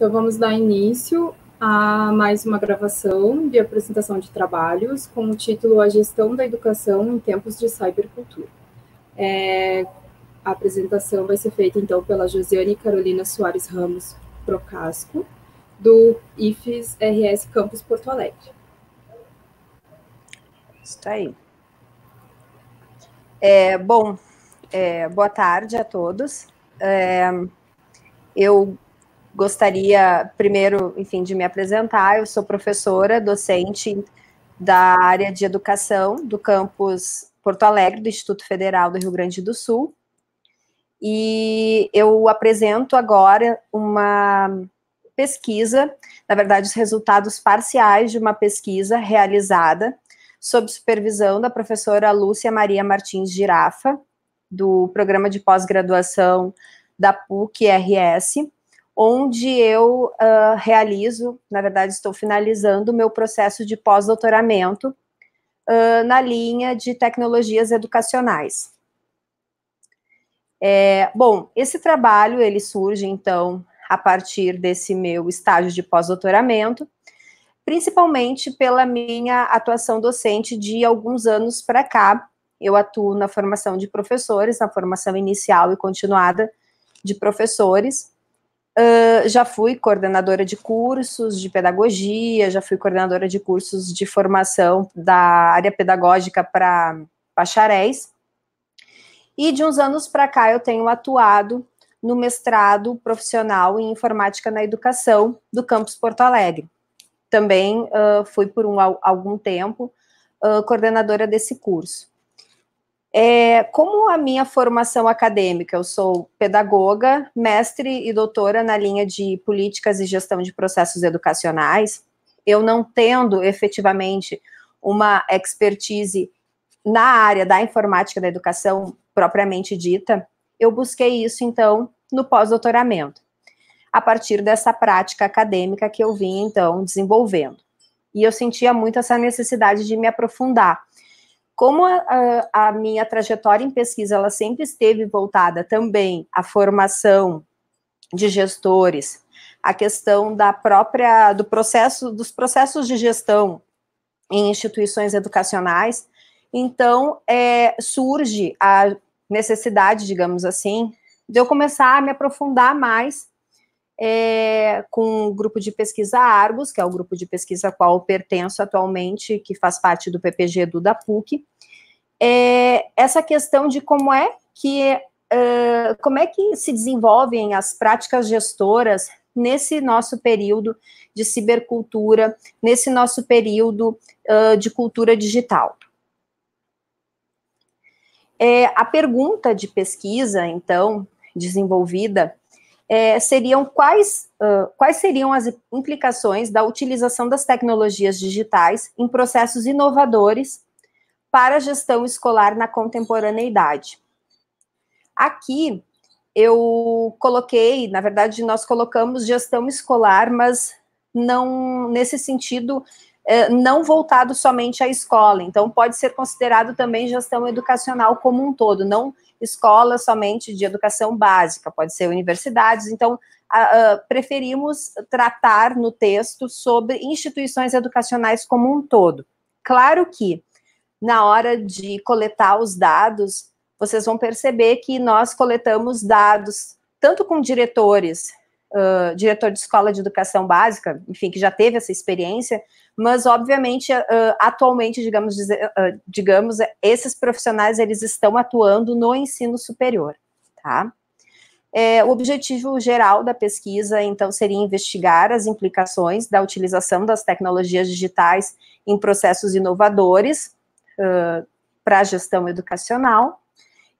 Então, vamos dar início a mais uma gravação de apresentação de trabalhos com o título A Gestão da Educação em Tempos de Cybercultura. É, a apresentação vai ser feita, então, pela Josiane Carolina Soares Ramos Procasco, do IFES RS Campus Porto Alegre. Está aí. É, bom, é, boa tarde a todos. É, eu gostaria primeiro, enfim, de me apresentar. Eu sou professora, docente da área de educação do campus Porto Alegre, do Instituto Federal do Rio Grande do Sul. E eu apresento agora uma pesquisa, na verdade, os resultados parciais de uma pesquisa realizada sob supervisão da professora Lúcia Maria Martins Girafa, do programa de pós-graduação da PUC-RS, onde eu uh, realizo, na verdade, estou finalizando o meu processo de pós-doutoramento uh, na linha de tecnologias educacionais. É, bom, esse trabalho ele surge então a partir desse meu estágio de pós-doutoramento, principalmente pela minha atuação docente de alguns anos para cá. Eu atuo na formação de professores, na formação inicial e continuada de professores, Uh, já fui coordenadora de cursos de pedagogia, já fui coordenadora de cursos de formação da área pedagógica para bacharéis. E de uns anos para cá eu tenho atuado no mestrado profissional em informática na educação do campus Porto Alegre. Também uh, fui por um, algum tempo uh, coordenadora desse curso. É, como a minha formação acadêmica, eu sou pedagoga, mestre e doutora na linha de políticas e gestão de processos educacionais, eu não tendo efetivamente uma expertise na área da informática da educação propriamente dita, eu busquei isso então no pós-doutoramento, a partir dessa prática acadêmica que eu vim então desenvolvendo. E eu sentia muito essa necessidade de me aprofundar como a, a, a, minha trajetória em pesquisa ela sempre esteve voltada também à formação de gestores, à questão da própria do processo dos processos de gestão em instituições educacionais, então é, surge a necessidade, digamos assim, de eu começar a me aprofundar mais é, com o grupo de pesquisa Argos, que é o grupo de pesquisa a qual eu pertenço atualmente, que faz parte do PPG do da PUC, é, essa questão de como é que uh, como é que se desenvolvem as práticas gestoras nesse nosso período de cibercultura, nesse nosso período uh, de cultura digital. É, a pergunta de pesquisa, então, desenvolvida é, seriam quais, uh, quais seriam as implicações da utilização das tecnologias digitais em processos inovadores para a gestão escolar na contemporaneidade. Aqui eu coloquei, na verdade, nós colocamos gestão escolar, mas não nesse sentido não voltado somente à escola. Então, pode ser considerado também gestão educacional como um todo, não escolas somente de educação básica, pode ser universidades. Então, preferimos tratar no texto sobre instituições educacionais como um todo. Claro que, na hora de coletar os dados, vocês vão perceber que nós coletamos dados tanto com diretores uh, diretor de escola de educação básica, enfim, que já teve essa experiência, mas obviamente uh, atualmente, digamos, dizer, uh, digamos, esses profissionais eles estão atuando no ensino superior, tá? É, o objetivo geral da pesquisa, então, seria investigar as implicações da utilização das tecnologias digitais em processos inovadores uh, para a gestão educacional.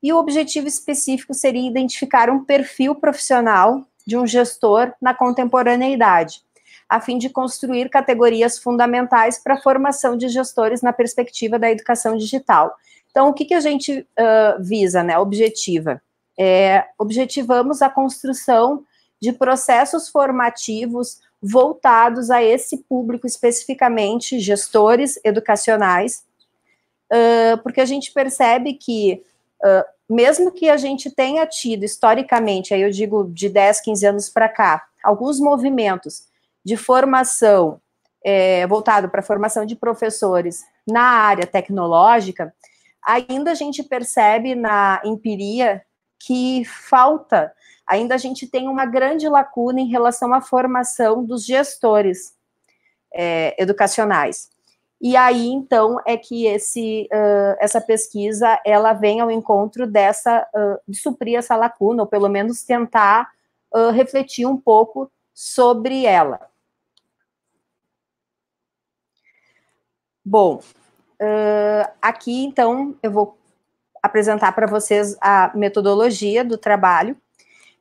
E o objetivo específico seria identificar um perfil profissional de um gestor na contemporaneidade, a fim de construir categorias fundamentais para a formação de gestores na perspectiva da educação digital. Então, o que, que a gente uh, visa, né? Objetiva. É, objetivamos a construção de processos formativos voltados a esse público especificamente, gestores educacionais, uh, porque a gente percebe que uh, mesmo que a gente tenha tido historicamente, aí eu digo de 10, 15 anos para cá, alguns movimentos de formação, é, voltado para a formação de professores na área tecnológica, ainda a gente percebe na empiria que falta, ainda a gente tem uma grande lacuna em relação à formação dos gestores é, educacionais. E aí, então, é que esse, uh, essa pesquisa, ela vem ao encontro dessa, uh, de suprir essa lacuna, ou pelo menos tentar uh, refletir um pouco sobre ela. Bom, aqui, então, eu vou apresentar para vocês a metodologia do trabalho.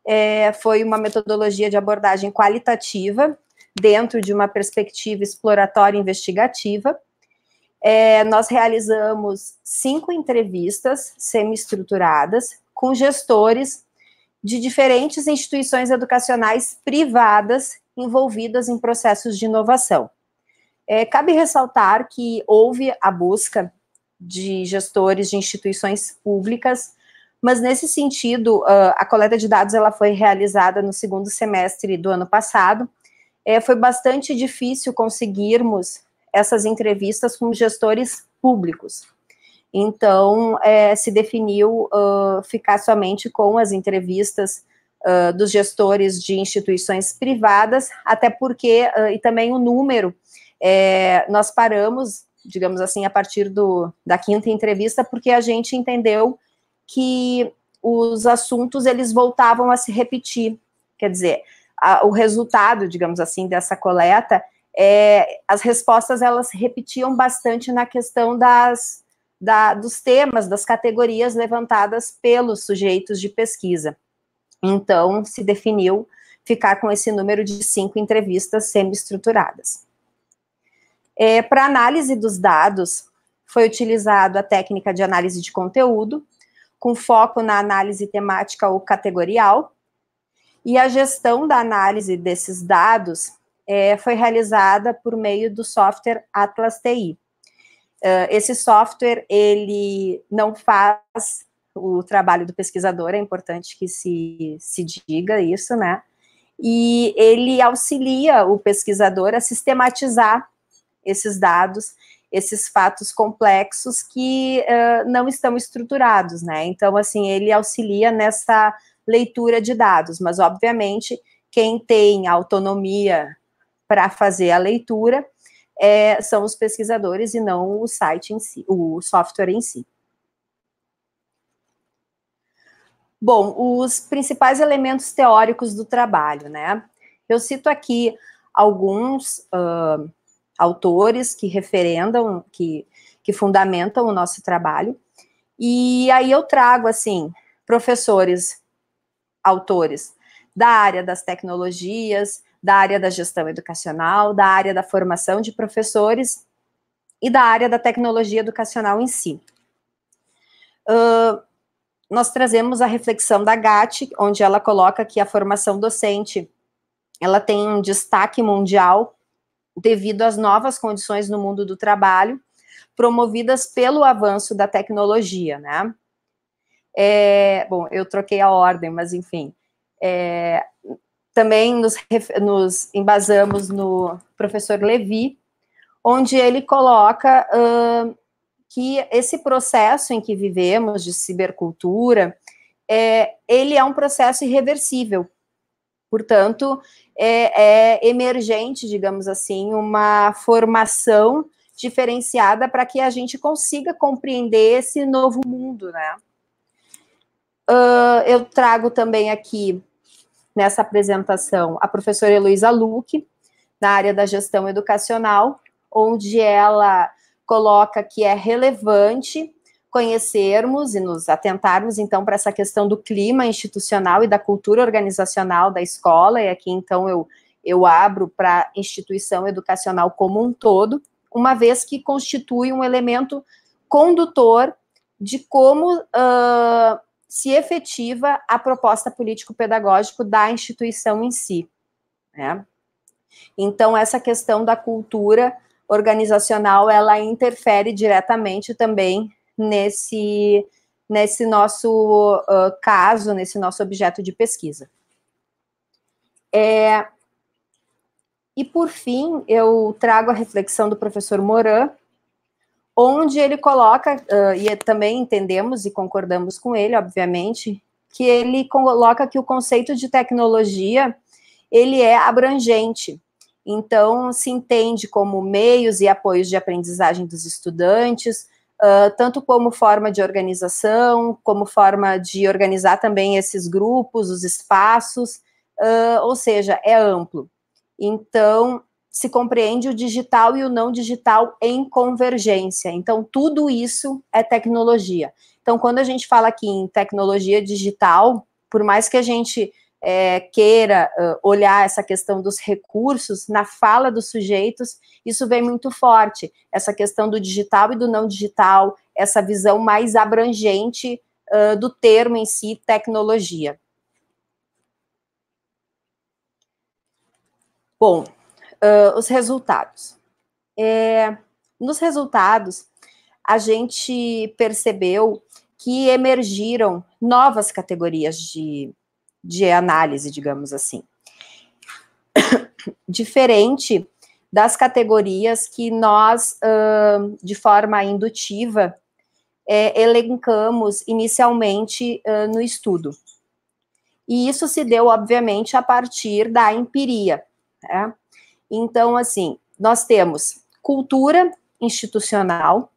É, foi uma metodologia de abordagem qualitativa, dentro de uma perspectiva exploratória investigativa, é, nós realizamos cinco entrevistas semi-estruturadas com gestores de diferentes instituições educacionais privadas envolvidas em processos de inovação. É, cabe ressaltar que houve a busca de gestores de instituições públicas, mas nesse sentido, ah, a coleta de dados ela foi realizada no segundo semestre do ano passado. É, foi bastante difícil conseguirmos essas entrevistas com gestores públicos. Então, é, se definiu uh, ficar somente com as entrevistas uh, dos gestores de instituições privadas, até porque, uh, e também o número, é, nós paramos, digamos assim, a partir do, da quinta entrevista, porque a gente entendeu que os assuntos, eles voltavam a se repetir, quer dizer, a, o resultado, digamos assim, dessa coleta é, as respostas elas repetiam bastante na questão das, da, dos temas, das categorias levantadas pelos sujeitos de pesquisa. Então, se definiu ficar com esse número de cinco entrevistas semi-estruturadas. É, Para análise dos dados, foi utilizado a técnica de análise de conteúdo, com foco na análise temática ou categorial, e a gestão da análise desses dados é, foi realizada por meio do software Atlas TI. Uh, ah, esse software, ele não faz o trabalho do pesquisador, é importante que se, se diga isso, né? E ele auxilia o pesquisador a sistematizar esses dados, esses fatos complexos que uh, não estão estruturados, né? Então, assim, ele auxilia nessa leitura de dados, mas, obviamente, quem tem autonomia para fazer a leitura é, são os pesquisadores e não o site em si, o software em si. Bom, os principais elementos teóricos do trabalho, né? Eu cito aqui alguns uh, autores que referendam, que, que fundamentam o nosso trabalho. E aí eu trago, assim, professores, autores da área das tecnologias, da área da gestão educacional, da área da formação de professores e da área da tecnologia educacional em si. Uh, nós trazemos a reflexão da GAT, onde ela coloca que a formação docente ela tem um destaque mundial devido às novas condições no mundo do trabalho, promovidas pelo avanço da tecnologia, né? É, bom, eu troquei a ordem, mas enfim. É, também nos, nos, embasamos no professor Levi, onde ele coloca uh, que esse processo em que vivemos de cibercultura, é, ele é um processo irreversível. Portanto, é, é emergente, digamos assim, uma formação diferenciada para que a gente consiga compreender esse novo mundo, né? Uh, eu trago também aqui nessa apresentação a professora Heloísa Luque, na área da gestão educacional, onde ela coloca que é relevante conhecermos e nos atentarmos então para essa questão do clima institucional e da cultura organizacional da escola, e aqui então eu, eu abro para a instituição educacional como um todo, uma vez que constitui um elemento condutor de como uh, se efetiva a proposta político-pedagógico da instituição em si. Né? Então, essa questão da cultura organizacional, ela interfere diretamente também nesse, nesse nosso uh, caso, nesse nosso objeto de pesquisa. É, e, por fim, eu trago a reflexão do professor Moran, onde ele coloca, uh, e é, também entendemos e concordamos com ele, obviamente, que ele coloca que o conceito de tecnologia ele é abrangente. Então, se entende como meios e apoios de aprendizagem dos estudantes, uh, tanto como forma de organização, como forma de organizar também esses grupos, os espaços, uh, ou seja, é amplo. Então, se compreende o digital e o não digital em convergência. Então, tudo isso é tecnologia. Então, quando a gente fala aqui em tecnologia digital, por mais que a gente é, queira uh, olhar essa questão dos recursos, na fala dos sujeitos, isso vem muito forte. Essa questão do digital e do não digital, essa visão mais abrangente uh, do termo em si, tecnologia. Bom, uh, os resultados. É, nos resultados, a gente percebeu que emergiram novas categorias de, de análise, digamos assim. Diferente das categorias que nós, uh, de forma indutiva, é, elencamos inicialmente uh, no estudo. E isso se deu, obviamente, a partir da empiria. Né? Então, assim, nós temos cultura institucional,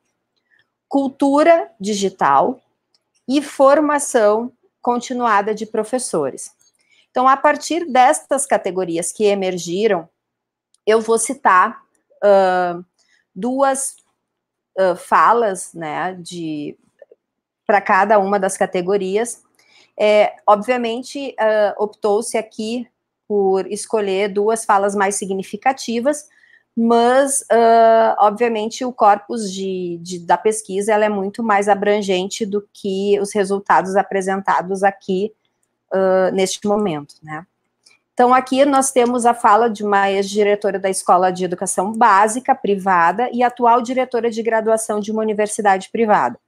cultura digital e formação continuada de professores. Então, a partir destas categorias que emergiram, eu vou citar uh, duas uh, falas, né, de para cada uma das categorias. É, obviamente, uh, optou-se aqui por escolher duas falas mais significativas, mas, uh, obviamente, o corpus de, de, da pesquisa ela é muito mais abrangente do que os resultados apresentados aqui uh, neste momento, né? Então, aqui nós temos a fala de uma ex-diretora da Escola de Educação Básica Privada e atual diretora de graduação de uma universidade privada.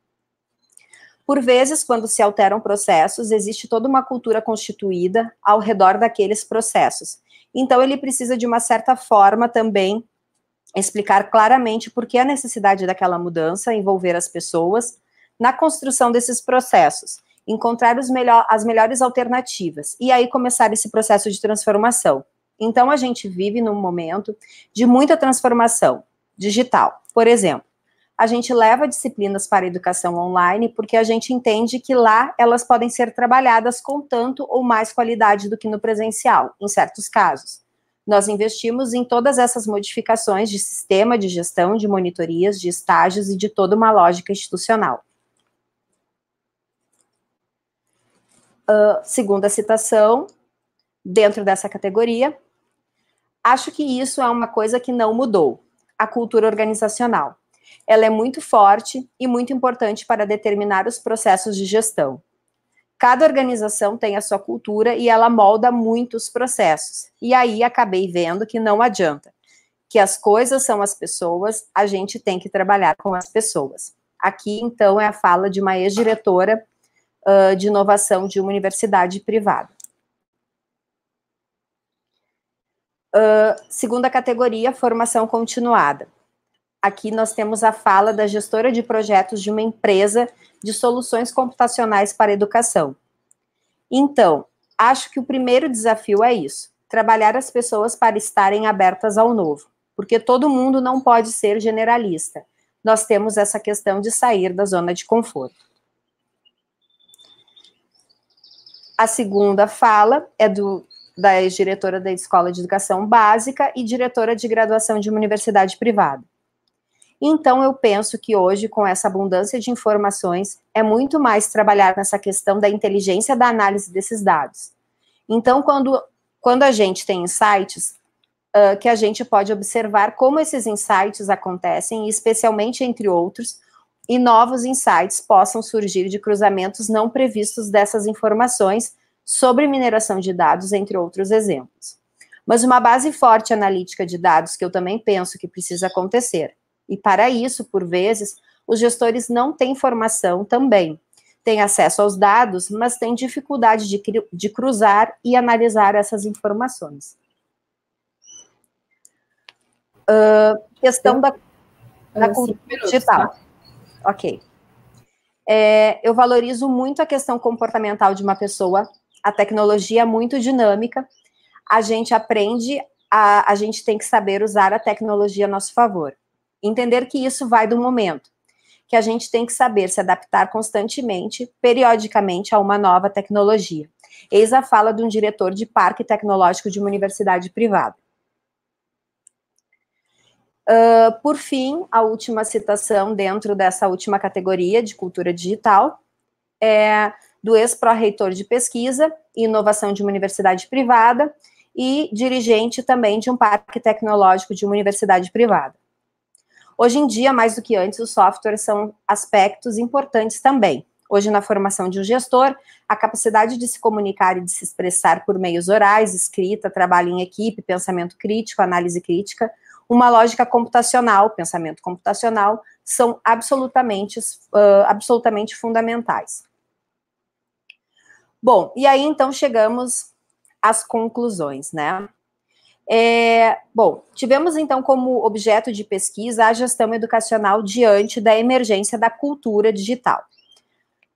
Por vezes, quando se alteram processos, existe toda uma cultura constituída ao redor daqueles processos. Então, ele precisa, de uma certa forma, também explicar claramente por que a necessidade daquela mudança, envolver as pessoas na construção desses processos, encontrar melhor, as melhores alternativas e aí começar esse processo de transformação. Então, a gente vive num momento de muita transformação digital, por exemplo a gente leva disciplinas para a educação online, porque a gente entende que lá elas podem ser trabalhadas com tanto ou mais qualidade do que no presencial, em certos casos. Nós investimos em todas essas modificações de sistema de gestão, de monitorias, de estágios e de toda uma lógica institucional. Uh, segunda citação, dentro dessa categoria, acho que isso é uma coisa que não mudou, a cultura organizacional. Ela é muito forte e muito importante para determinar os processos de gestão. Cada organização tem a sua cultura e ela molda muitos processos. E aí acabei vendo que não adianta, que as coisas são as pessoas, a gente tem que trabalhar com as pessoas. Aqui, então, é a fala de uma ex-diretora uh, de inovação de uma universidade privada. Uh, segunda categoria, formação continuada aqui nós temos a fala da gestora de projetos de uma empresa de soluções computacionais para educação. Então, acho que o primeiro desafio é isso: trabalhar as pessoas para estarem abertas ao novo, porque todo mundo não pode ser generalista. Nós temos essa questão de sair da zona de conforto. A segunda fala é do da ex-diretora da Escola de Educação Básica e diretora de graduação de uma universidade privada. Então, eu penso que hoje, com essa abundância de informações, é muito mais trabalhar nessa questão da inteligência da análise desses dados. Então, quando, quando a gente tem insights, uh, que a gente pode observar como esses insights acontecem, especialmente entre outros, e novos insights possam surgir de cruzamentos não previstos dessas informações sobre mineração de dados, entre outros exemplos. Mas uma base forte analítica de dados que eu também penso que precisa acontecer e para isso, por vezes, os gestores não têm formação também. Têm acesso aos dados, mas têm dificuldade de, de cruzar e analisar essas informações. Uh, questão da, da cultura digital. Tá? Ok. É, eu valorizo muito a questão comportamental de uma pessoa. A tecnologia é muito dinâmica. A gente aprende, a, a gente tem que saber usar a tecnologia a nosso favor. Entender que isso vai do momento, que a gente tem que saber se adaptar constantemente, periodicamente, a uma nova tecnologia. Eis a fala de um diretor de parque tecnológico de uma universidade privada. Uh, por fim, a última citação dentro dessa última categoria de cultura digital é do ex-pró-reitor de pesquisa e inovação de uma universidade privada e dirigente também de um parque tecnológico de uma universidade privada. Hoje em dia, mais do que antes, os softwares são aspectos importantes também. Hoje, na formação de um gestor, a capacidade de se comunicar e de se expressar por meios orais, escrita, trabalho em equipe, pensamento crítico, análise crítica, uma lógica computacional, pensamento computacional, são absolutamente, uh, absolutamente fundamentais. Bom, e aí então chegamos às conclusões, né? É, bom, tivemos então como objeto de pesquisa a gestão educacional diante da emergência da cultura digital.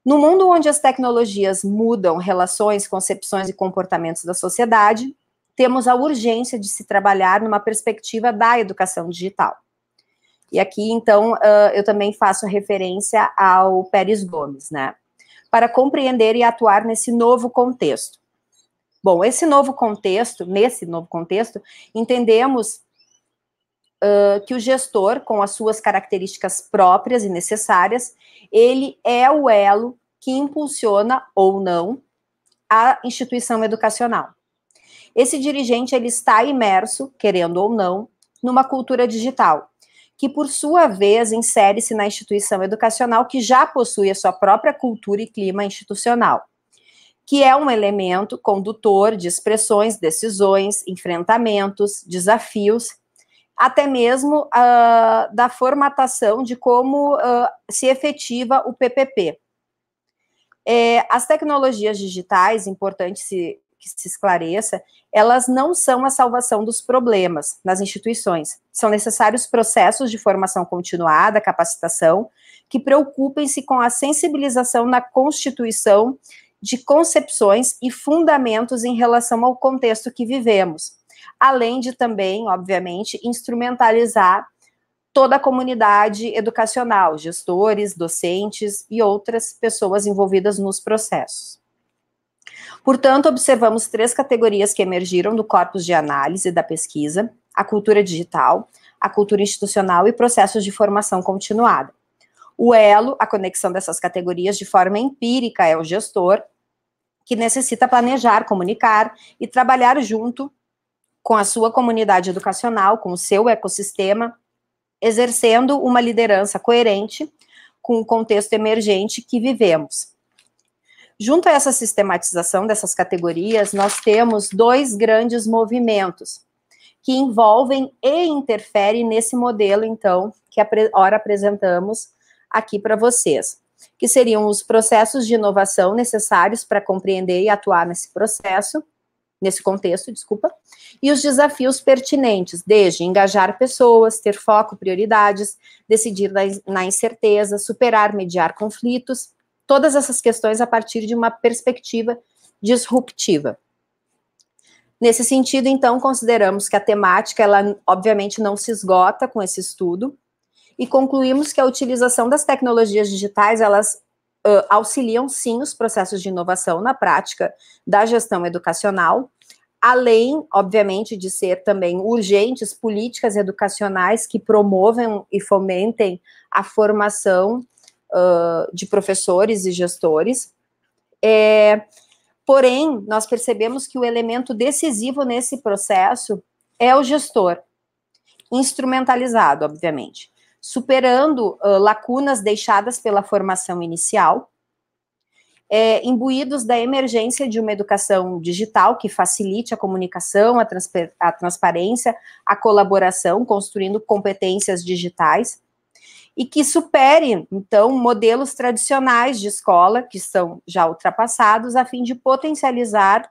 No mundo onde as tecnologias mudam relações, concepções e comportamentos da sociedade, temos a urgência de se trabalhar numa perspectiva da educação digital. E aqui, então, eu também faço referência ao Pérez Gomes, né? Para compreender e atuar nesse novo contexto Bom, esse novo contexto, nesse novo contexto, entendemos uh, que o gestor, com as suas características próprias e necessárias, ele é o elo que impulsiona ou não a instituição educacional. Esse dirigente ele está imerso, querendo ou não, numa cultura digital, que por sua vez insere-se na instituição educacional que já possui a sua própria cultura e clima institucional que é um elemento condutor de expressões, decisões, enfrentamentos, desafios, até mesmo uh, da formatação de como uh, se efetiva o PPP. É, as tecnologias digitais, importante se, que se esclareça, elas não são a salvação dos problemas nas instituições. São necessários processos de formação continuada, capacitação, que preocupem-se com a sensibilização na constituição de concepções e fundamentos em relação ao contexto que vivemos, além de também, obviamente, instrumentalizar toda a comunidade educacional, gestores, docentes e outras pessoas envolvidas nos processos. Portanto, observamos três categorias que emergiram do corpus de análise da pesquisa: a cultura digital, a cultura institucional e processos de formação continuada. O elo, a conexão dessas categorias de forma empírica, é o gestor, que necessita planejar, comunicar e trabalhar junto com a sua comunidade educacional, com o seu ecossistema, exercendo uma liderança coerente com o contexto emergente que vivemos. Junto a essa sistematização dessas categorias, nós temos dois grandes movimentos que envolvem e interferem nesse modelo, então, que ora apresentamos aqui para vocês, que seriam os processos de inovação necessários para compreender e atuar nesse processo, nesse contexto, desculpa, e os desafios pertinentes, desde engajar pessoas, ter foco, prioridades, decidir na incerteza, superar, mediar conflitos, todas essas questões a partir de uma perspectiva disruptiva. Nesse sentido, então, consideramos que a temática, ela obviamente não se esgota com esse estudo, e concluímos que a utilização das tecnologias digitais, elas uh, auxiliam sim os processos de inovação na prática da gestão educacional, além, obviamente, de ser também urgentes políticas educacionais que promovam e fomentem a formação uh, de professores e gestores. É, porém, nós percebemos que o elemento decisivo nesse processo é o gestor, instrumentalizado, obviamente superando uh, lacunas deixadas pela formação inicial, é, imbuídos da emergência de uma educação digital que facilite a comunicação, a, a transparência, a colaboração, construindo competências digitais, e que supere, então, modelos tradicionais de escola, que são já ultrapassados, a fim de potencializar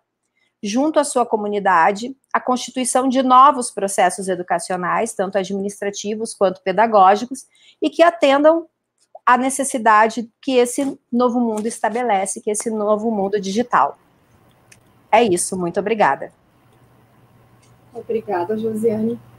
junto à sua comunidade, a constituição de novos processos educacionais, tanto administrativos quanto pedagógicos, e que atendam à necessidade que esse novo mundo estabelece, que esse novo mundo digital. É isso, muito obrigada. Obrigada, Josiane.